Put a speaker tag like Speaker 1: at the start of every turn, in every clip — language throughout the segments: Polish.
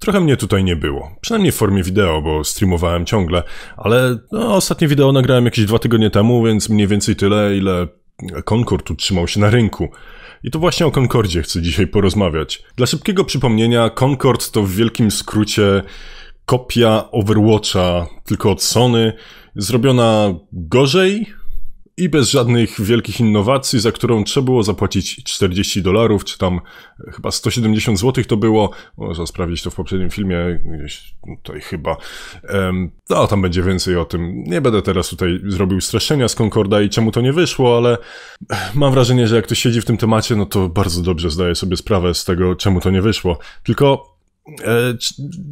Speaker 1: Trochę mnie tutaj nie było, przynajmniej w formie wideo, bo streamowałem ciągle, ale no, ostatnie wideo nagrałem jakieś dwa tygodnie temu, więc mniej więcej tyle, ile Concord utrzymał się na rynku. I to właśnie o Concordzie chcę dzisiaj porozmawiać. Dla szybkiego przypomnienia, Concord to w wielkim skrócie kopia Overwatcha, tylko od Sony, zrobiona gorzej, i bez żadnych wielkich innowacji, za którą trzeba było zapłacić 40 dolarów, czy tam chyba 170 zł to było. Można sprawdzić to w poprzednim filmie, gdzieś tutaj chyba. No, tam będzie więcej o tym. Nie będę teraz tutaj zrobił streszczenia z Concorda i czemu to nie wyszło, ale mam wrażenie, że jak ktoś siedzi w tym temacie, no to bardzo dobrze zdaje sobie sprawę z tego, czemu to nie wyszło. Tylko e,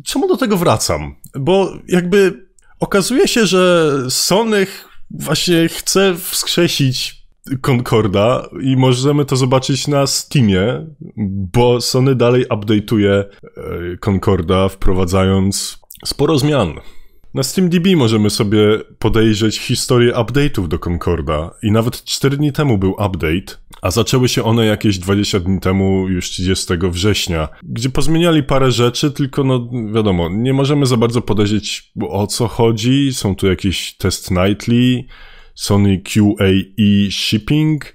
Speaker 1: czemu do tego wracam? Bo jakby okazuje się, że Sonych właśnie chcę wskrzesić Concorda i możemy to zobaczyć na Steamie, bo Sony dalej update'uje e, Concorda, wprowadzając sporo zmian. Na SteamDB możemy sobie podejrzeć historię update'ów do Concorda i nawet 4 dni temu był update, a zaczęły się one jakieś 20 dni temu, już 30 września, gdzie pozmieniali parę rzeczy, tylko no wiadomo, nie możemy za bardzo podejrzeć o co chodzi, są tu jakieś test nightly, Sony QAE shipping,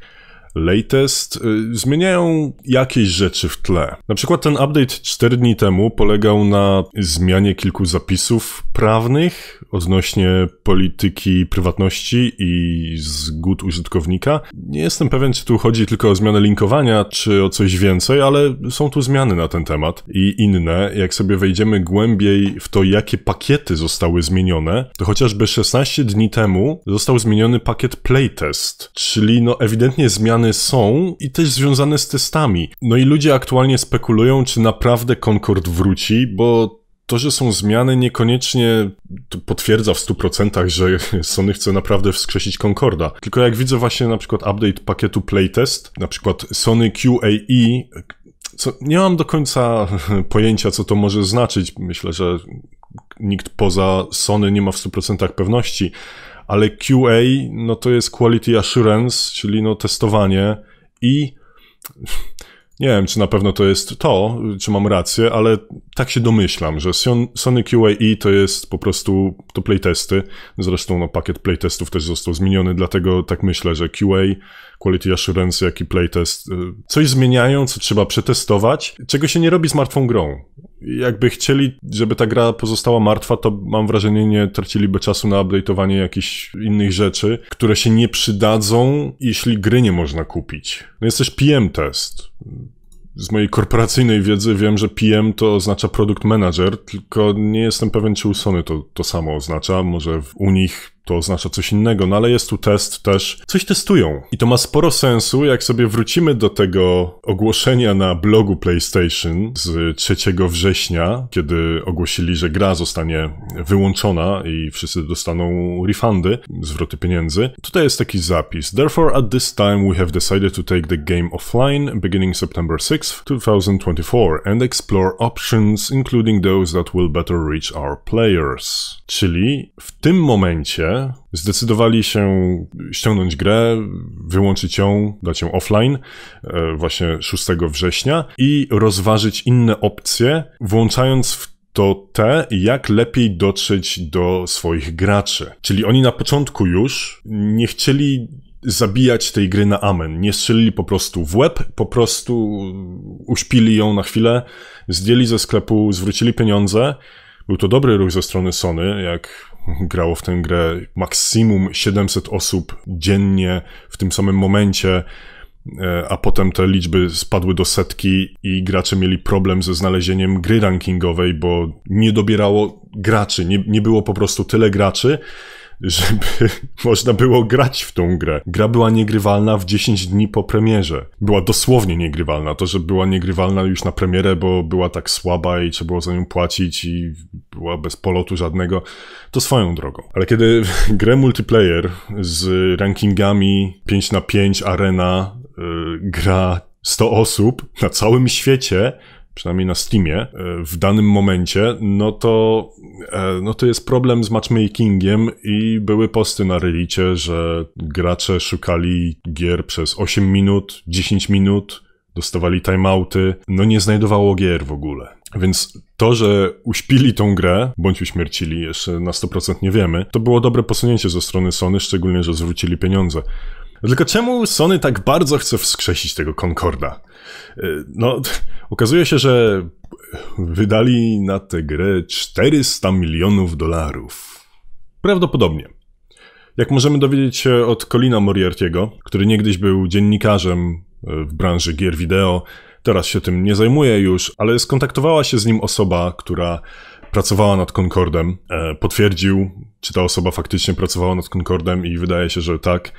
Speaker 1: latest y, zmieniają jakieś rzeczy w tle. Na przykład ten update 4 dni temu polegał na zmianie kilku zapisów prawnych odnośnie polityki prywatności i zgód użytkownika. Nie jestem pewien, czy tu chodzi tylko o zmianę linkowania, czy o coś więcej, ale są tu zmiany na ten temat i inne. Jak sobie wejdziemy głębiej w to, jakie pakiety zostały zmienione, to chociażby 16 dni temu został zmieniony pakiet playtest, czyli no ewidentnie zmiana są i też związane z testami. No i ludzie aktualnie spekulują, czy naprawdę Concorde wróci, bo to, że są zmiany, niekoniecznie potwierdza w 100%, że Sony chce naprawdę wskrzesić Concorda. Tylko jak widzę właśnie na przykład update pakietu Playtest, na przykład Sony QAE, co, nie mam do końca pojęcia, co to może znaczyć. Myślę, że nikt poza Sony nie ma w 100% pewności ale QA no to jest Quality Assurance, czyli no testowanie i nie wiem, czy na pewno to jest to, czy mam rację, ale tak się domyślam, że Sony QAE to jest po prostu to playtesty. Zresztą no, pakiet playtestów też został zmieniony, dlatego tak myślę, że QA, Quality Assurance, jak i playtest y, coś zmieniają, co trzeba przetestować, czego się nie robi z martwą grą. Jakby chcieli, żeby ta gra pozostała martwa, to mam wrażenie nie traciliby czasu na update'owanie jakichś innych rzeczy, które się nie przydadzą, jeśli gry nie można kupić. No jest też PM test z mojej korporacyjnej wiedzy wiem, że PM to oznacza produkt manager, tylko nie jestem pewien, czy u Sony to, to samo oznacza. Może u nich to oznacza coś innego, no ale jest tu test też. Coś testują. I to ma sporo sensu, jak sobie wrócimy do tego ogłoszenia na blogu PlayStation z 3 września, kiedy ogłosili, że gra zostanie wyłączona i wszyscy dostaną refundy, zwroty pieniędzy. Tutaj jest taki zapis. Therefore at this time we have decided to take the game offline beginning September 6 2024 and explore options including those that will better reach our players. Czyli w tym momencie zdecydowali się ściągnąć grę, wyłączyć ją, dać ją offline e, właśnie 6 września i rozważyć inne opcje, włączając w to te, jak lepiej dotrzeć do swoich graczy. Czyli oni na początku już nie chcieli zabijać tej gry na amen. Nie strzelili po prostu w łeb, po prostu uśpili ją na chwilę, zdjęli ze sklepu, zwrócili pieniądze. Był to dobry ruch ze strony Sony, jak grało w tę grę maksimum 700 osób dziennie w tym samym momencie, e, a potem te liczby spadły do setki i gracze mieli problem ze znalezieniem gry rankingowej, bo nie dobierało graczy, nie, nie było po prostu tyle graczy, żeby można było grać w tą grę. Gra była niegrywalna w 10 dni po premierze. Była dosłownie niegrywalna. To, że była niegrywalna już na premierę, bo była tak słaba i trzeba było za nią płacić i była bez polotu żadnego, to swoją drogą. Ale kiedy grę multiplayer z rankingami 5 na 5 arena, yy, gra 100 osób na całym świecie przynajmniej na Steamie, e, w danym momencie, no to, e, no to jest problem z matchmakingiem i były posty na Relicie, że gracze szukali gier przez 8 minut, 10 minut, dostawali timeouty, no nie znajdowało gier w ogóle. Więc to, że uśpili tą grę, bądź uśmiercili, jeszcze na 100% nie wiemy, to było dobre posunięcie ze strony Sony, szczególnie, że zwrócili pieniądze. Tylko czemu Sony tak bardzo chce wskrzesić tego Concorda? E, no, okazuje się, że wydali na tę grę 400 milionów dolarów. Prawdopodobnie. Jak możemy dowiedzieć się od Colina Moriartiego, który niegdyś był dziennikarzem e, w branży gier wideo, teraz się tym nie zajmuje już, ale skontaktowała się z nim osoba, która pracowała nad Concordem. E, potwierdził, czy ta osoba faktycznie pracowała nad Concordem i wydaje się, że tak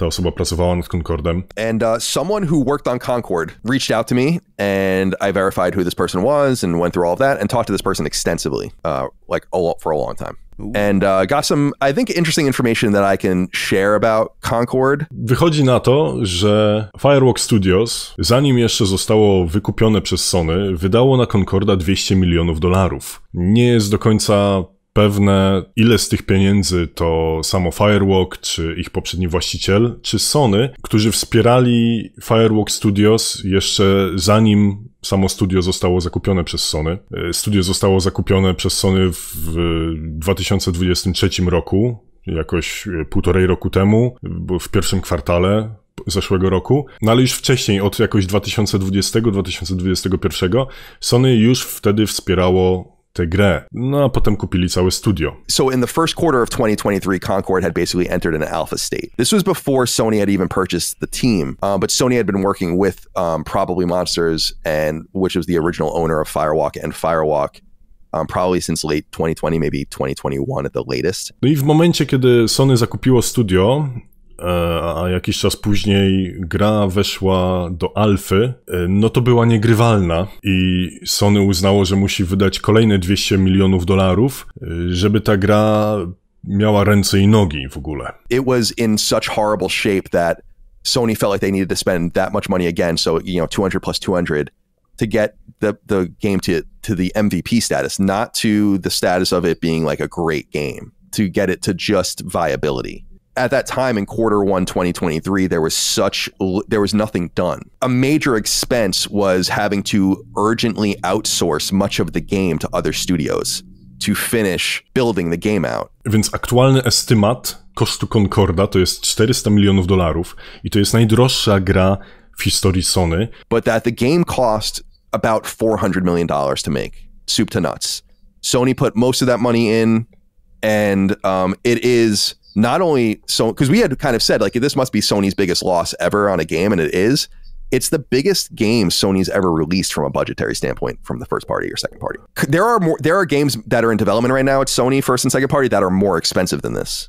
Speaker 1: ta osoba pracowała nad Concordem.
Speaker 2: And uh, someone who worked on Concord reached out to me and I verified who this person was and went through all of that and talked to this person extensively, uh, like a lot, for a long time. And uh, got some, I think, interesting information that I can share about Concord. Wychodzi na to, że Firewalk
Speaker 1: Studios, zanim jeszcze zostało wykupione przez Sony, wydało na Concorda 200 milionów dolarów. Nie jest do końca pewne, ile z tych pieniędzy to samo Firewalk, czy ich poprzedni właściciel, czy Sony, którzy wspierali Firewalk Studios jeszcze zanim samo studio zostało zakupione przez Sony. E, studio zostało zakupione przez Sony w 2023 roku, jakoś e, półtorej roku temu, w pierwszym kwartale zeszłego roku, no ale już wcześniej, od jakoś 2020-2021, Sony już wtedy wspierało
Speaker 2: tę grę. No a potem kupili całe studio. So in the first quarter of 2023, Concord had basically entered an alpha state. This was before Sony had even purchased the team, uh, but Sony had been working with um, probably Monsters and which was the original owner of Firewalk and Firewalk Um, probably since late 2020, maybe 2021 at the latest.
Speaker 1: No i w momencie, kiedy Sony zakupiło studio, E, a jakiś czas później gra weszła do alfy, e, no to była niegrywalna i Sony uznało, że musi wydać kolejne
Speaker 2: 200 milionów dolarów, e, żeby ta gra miała ręce i nogi w ogóle. It was in such horrible shape that Sony felt like they needed to spend that much money again, so you know 200 plus 200 to get the the game to to the MVP status, not to the status of it being like a great game, to get it to just viability. at that time in quarter 1 2023 there was such there was nothing done a major expense was having to urgently outsource much of the game to other studios to finish building the game out więc aktualny
Speaker 1: kosztu Concorda to jest 400 milionów dolarów i to jest najdroższa gra w historii
Speaker 2: Sony but that the game cost about 400 million dollars to make soup to nuts Sony put most of that money in and um, it is not only so because we had kind of said like this must be Sony's biggest loss ever on a game, and it is. It's the biggest game Sony's ever released from a budgetary standpoint from the first party or second party. There are more there are games that are in development right now at Sony first and second party that are more expensive than this.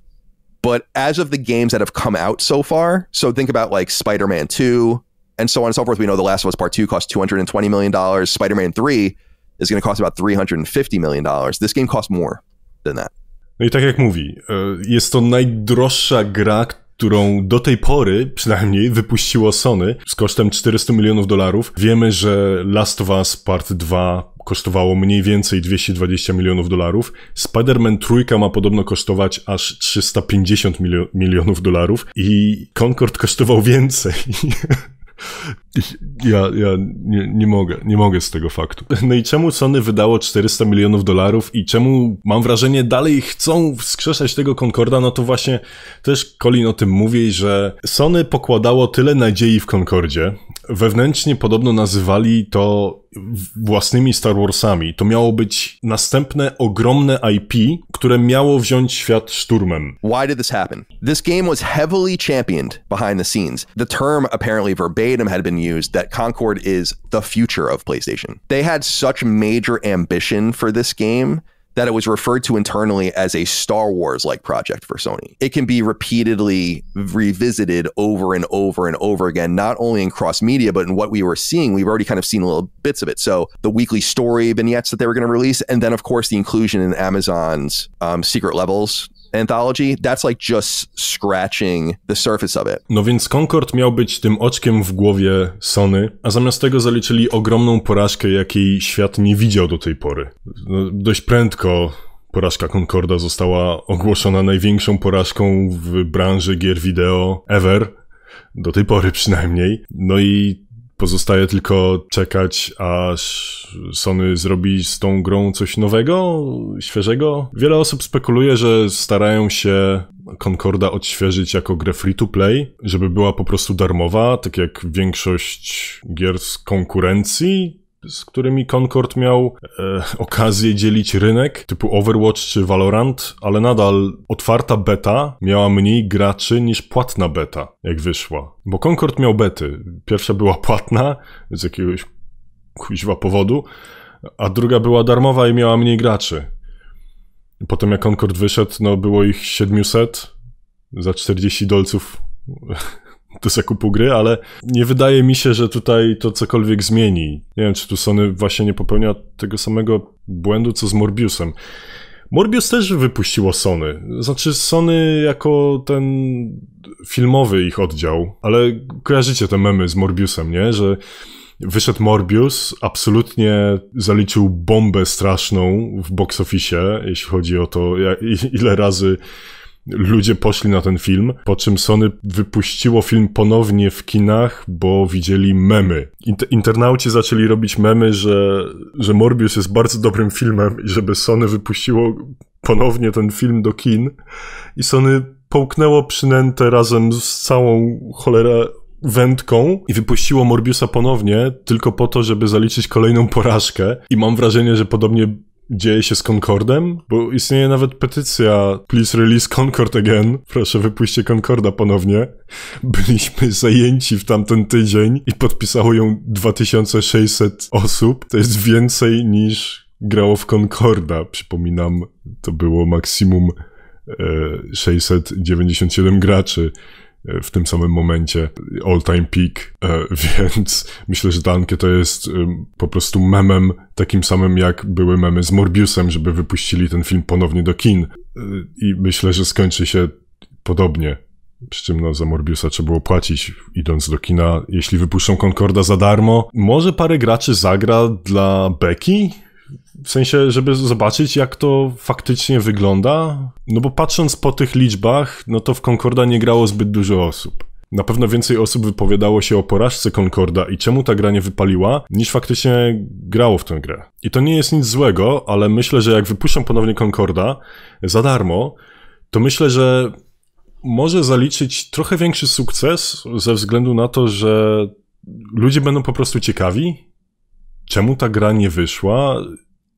Speaker 2: But as of the games that have come out so far, so think about like Spider-Man 2 and so on and so forth. We know The Last of Us Part 2 cost 220 million dollars. Spider-Man 3 is going to cost about 350 million dollars. This game costs more than that.
Speaker 1: No i tak jak mówi, e, jest to najdroższa gra, którą do tej pory przynajmniej wypuściło Sony z kosztem 400 milionów dolarów. Wiemy, że Last of Us Part 2 kosztowało mniej więcej 220 milionów dolarów. Spider-Man trójka ma podobno kosztować aż 350 milio milionów dolarów i Concord kosztował więcej. ja, ja nie, nie, mogę, nie mogę z tego faktu. No i czemu Sony wydało 400 milionów dolarów i czemu, mam wrażenie, dalej chcą wskrzeszać tego Concorda, no to właśnie też Colin o tym mówi, że Sony pokładało tyle nadziei w Concordzie, wewnętrznie podobno nazywali to własnymi Star Warsami. To miało być
Speaker 2: następne ogromne IP, które miało wziąć świat szturmem. Why did this happen? This game was heavily championed behind the scenes. The term apparently verbatim had been used that Concord is the future of PlayStation. They had such major ambition for this game that it was referred to internally as a Star Wars like project for Sony. It can be repeatedly revisited over and over and over again, not only in cross media, but in what we were seeing. We've already kind of seen little bits of it. So the weekly story vignettes that they were going to release, and then, of course, the inclusion in Amazon's um, Secret Levels Anthology, that's like just scratching the surface of it.
Speaker 1: No więc Concord miał być tym oczkiem w głowie Sony, a zamiast tego zaliczyli ogromną porażkę, jakiej świat nie widział do tej pory. No, dość prędko porażka Concorda została ogłoszona największą porażką w branży gier wideo ever. Do tej pory przynajmniej. No i Pozostaje tylko czekać, aż Sony zrobi z tą grą coś nowego, świeżego. Wiele osób spekuluje, że starają się Concorda odświeżyć jako grę free to play, żeby była po prostu darmowa, tak jak większość gier z konkurencji, z którymi Concord miał e, okazję dzielić rynek, typu Overwatch czy Valorant, ale nadal otwarta beta miała mniej graczy niż płatna beta, jak wyszła. Bo Concord miał bety. Pierwsza była płatna z jakiegoś kuźwa powodu, a druga była darmowa i miała mniej graczy. Potem jak Concord wyszedł, no było ich 700 za 40 dolców do zakupu gry, ale nie wydaje mi się, że tutaj to cokolwiek zmieni. Nie wiem, czy tu Sony właśnie nie popełnia tego samego błędu, co z Morbiusem. Morbius też wypuściło Sony. Znaczy Sony jako ten filmowy ich oddział, ale kojarzycie te memy z Morbiusem, nie? Że wyszedł Morbius, absolutnie zaliczył bombę straszną w box office, jeśli chodzi o to, ile razy ludzie poszli na ten film, po czym Sony wypuściło film ponownie w kinach, bo widzieli memy. internauci zaczęli robić memy, że, że Morbius jest bardzo dobrym filmem i żeby Sony wypuściło ponownie ten film do kin i Sony połknęło przynętę razem z całą cholerę wędką i wypuściło Morbiusa ponownie, tylko po to, żeby zaliczyć kolejną porażkę. I mam wrażenie, że podobnie dzieje się z Concordem? Bo istnieje nawet petycja Please release Concord again. Proszę, wypuśćcie Concorda ponownie. Byliśmy zajęci w tamten tydzień i podpisało ją 2600 osób. To jest więcej niż grało w Concorda. Przypominam, to było maksimum 697 e, graczy E, w tym samym momencie e, all time peak, e, więc myślę, że ta to jest po prostu memem takim samym jak były memy z Morbiusem, żeby wypuścili ten film ponownie do kin i myślę, że skończy się podobnie. Przy czym no, za Morbiusa trzeba było płacić, idąc do kina. Jeśli wypuszczą Concorda za darmo, może parę graczy zagra dla Becky? W sensie, żeby zobaczyć, jak to faktycznie wygląda. No bo patrząc po tych liczbach, no to w Concorda nie grało zbyt dużo osób. Na pewno więcej osób wypowiadało się o porażce Concorda i czemu ta gra nie wypaliła, niż faktycznie grało w tę grę. I to nie jest nic złego, ale myślę, że jak wypuszczą ponownie Concorda za darmo, to myślę, że może zaliczyć trochę większy sukces ze względu na to, że ludzie będą po prostu ciekawi, czemu ta gra nie wyszła,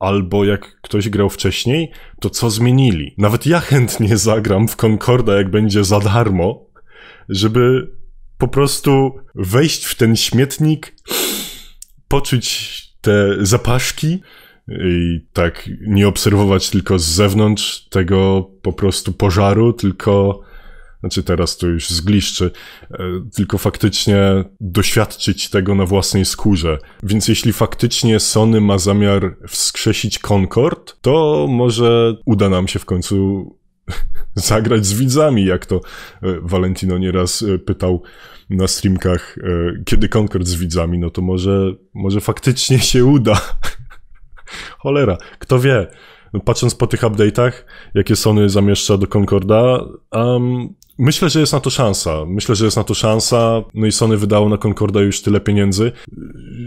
Speaker 1: albo jak ktoś grał wcześniej, to co zmienili. Nawet ja chętnie zagram w Concorda, jak będzie za darmo, żeby po prostu wejść w ten śmietnik, poczuć te zapaszki i tak nie obserwować tylko z zewnątrz tego po prostu pożaru, tylko znaczy teraz to już zgliszczy, e, tylko faktycznie doświadczyć tego na własnej skórze. Więc jeśli faktycznie Sony ma zamiar wskrzesić Concord, to może uda nam się w końcu zagrać z widzami, jak to e, Valentino nieraz e, pytał na streamkach, kiedy Concord z widzami, no to może, może faktycznie się uda. Cholera, kto wie. No, patrząc po tych updatech, jakie Sony zamieszcza do Concorda, um, Myślę, że jest na to szansa. Myślę, że jest na to szansa. No i Sony wydało na Concorda już tyle pieniędzy,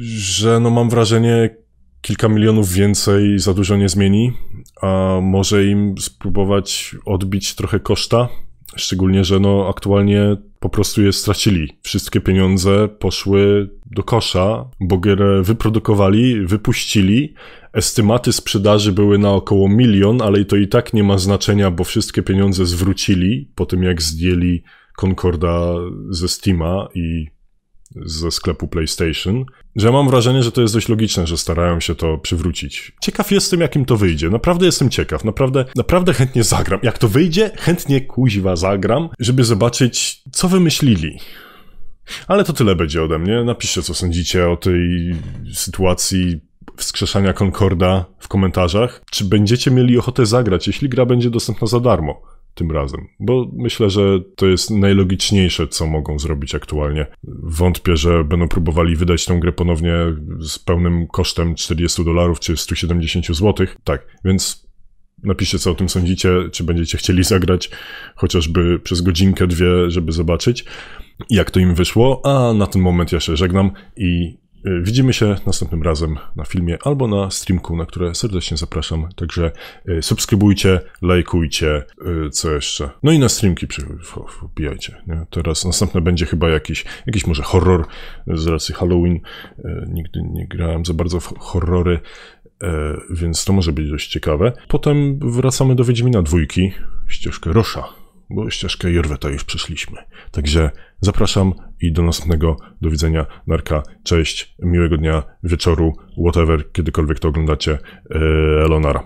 Speaker 1: że no mam wrażenie, kilka milionów więcej za dużo nie zmieni, a może im spróbować odbić trochę koszta. Szczególnie, że no aktualnie po prostu je stracili. Wszystkie pieniądze poszły do kosza, bo grę wyprodukowali, wypuścili. Estymaty sprzedaży były na około milion, ale to i tak nie ma znaczenia, bo wszystkie pieniądze zwrócili po tym, jak zdjęli Concorda ze Steama i ze sklepu PlayStation, że mam wrażenie, że to jest dość logiczne, że starają się to przywrócić. Ciekaw jestem, jakim to wyjdzie. Naprawdę jestem ciekaw. Naprawdę, naprawdę chętnie zagram. Jak to wyjdzie, chętnie kuziwa zagram, żeby zobaczyć, co wymyślili. Ale to tyle będzie ode mnie. Napiszcie, co sądzicie o tej sytuacji wskrzeszania Concorda w komentarzach. Czy będziecie mieli ochotę zagrać, jeśli gra będzie dostępna za darmo? tym razem, bo myślę, że to jest najlogiczniejsze, co mogą zrobić aktualnie. Wątpię, że będą próbowali wydać tę grę ponownie z pełnym kosztem 40 dolarów czy 170 zł. Tak, więc napiszcie, co o tym sądzicie, czy będziecie chcieli zagrać chociażby przez godzinkę, dwie, żeby zobaczyć, jak to im wyszło. A na ten moment ja się żegnam i Y, widzimy się następnym razem na filmie albo na streamku, na które serdecznie zapraszam. Także y, subskrybujcie, lajkujcie, y, co jeszcze. No i na streamki wbijajcie. Teraz następne będzie chyba jakiś, jakiś może horror z racji Halloween. Nigdy nie grałem za bardzo w horrory, więc to może być dość ciekawe. Potem wracamy do Wiedźmina dwójki, ścieżkę Rosza, bo ścieżkę Jorweta już przeszliśmy. Także zapraszam i do następnego. Do widzenia, narka, cześć, miłego dnia, wieczoru, whatever, kiedykolwiek to oglądacie. Eee, Elonara.